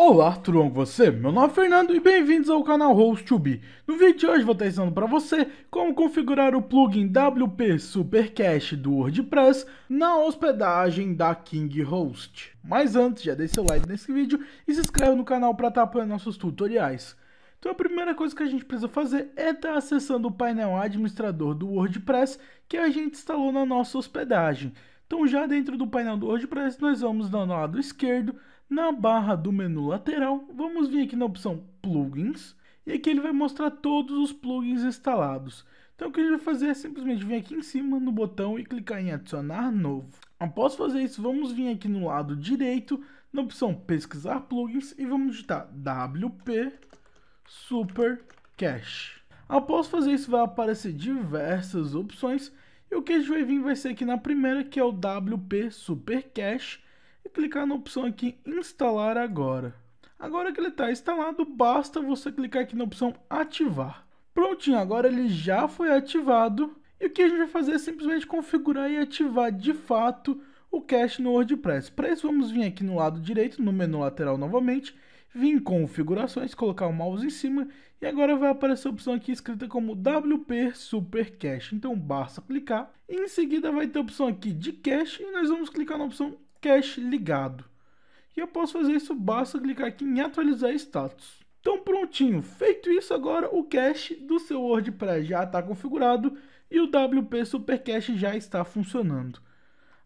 Olá, tudo bom com você? Meu nome é Fernando e bem-vindos ao canal Host2B. No vídeo de hoje vou estar ensinando para você como configurar o plugin WP Supercache do WordPress na hospedagem da KingHost. Mas antes, já deixe seu like nesse vídeo e se inscreva no canal para estar apoiando nossos tutoriais. Então a primeira coisa que a gente precisa fazer é estar acessando o painel administrador do WordPress que a gente instalou na nossa hospedagem. Então já dentro do painel do WordPress nós vamos no lado esquerdo na barra do menu lateral, vamos vir aqui na opção plugins e aqui ele vai mostrar todos os plugins instalados. Então o que a gente vai fazer é simplesmente vir aqui em cima no botão e clicar em adicionar novo. Após fazer isso, vamos vir aqui no lado direito, na opção pesquisar plugins e vamos digitar WP Super Cache. Após fazer isso, vai aparecer diversas opções e o que a gente vai vir vai ser aqui na primeira, que é o WP Super Cache, e clicar na opção aqui instalar agora. Agora que ele está instalado, basta você clicar aqui na opção ativar. Prontinho, agora ele já foi ativado e o que a gente vai fazer é simplesmente configurar e ativar de fato o cache no WordPress. Para isso vamos vir aqui no lado direito, no menu lateral novamente, vir em configurações, colocar o mouse em cima e agora vai aparecer a opção aqui escrita como WP Super Cache. Então basta clicar. E em seguida vai ter a opção aqui de cache e nós vamos clicar na opção cache ligado. E eu posso fazer isso, basta clicar aqui em atualizar status. Então prontinho, feito isso agora o cache do seu WordPress já está configurado e o WP Super Cache já está funcionando.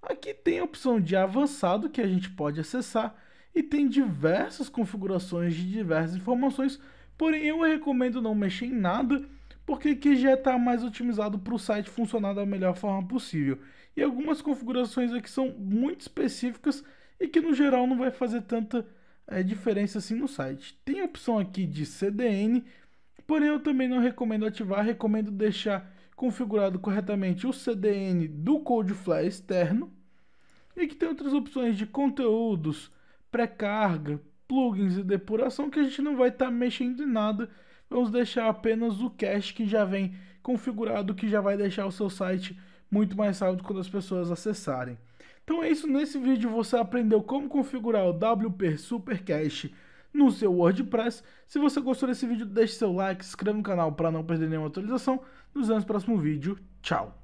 Aqui tem a opção de avançado que a gente pode acessar e tem diversas configurações de diversas informações, porém eu recomendo não mexer em nada porque que já está mais otimizado para o site funcionar da melhor forma possível. E algumas configurações aqui são muito específicas e que no geral não vai fazer tanta é, diferença assim no site. Tem a opção aqui de CDN, porém eu também não recomendo ativar, recomendo deixar configurado corretamente o CDN do Codefly externo. E que tem outras opções de conteúdos, pré-carga, plugins e depuração que a gente não vai estar tá mexendo em nada vamos deixar apenas o cache que já vem configurado, que já vai deixar o seu site muito mais rápido quando as pessoas acessarem. Então é isso, nesse vídeo você aprendeu como configurar o WP Super Cache no seu WordPress. Se você gostou desse vídeo, deixe seu like, se inscreva no canal para não perder nenhuma atualização. Nos vemos no próximo vídeo. Tchau!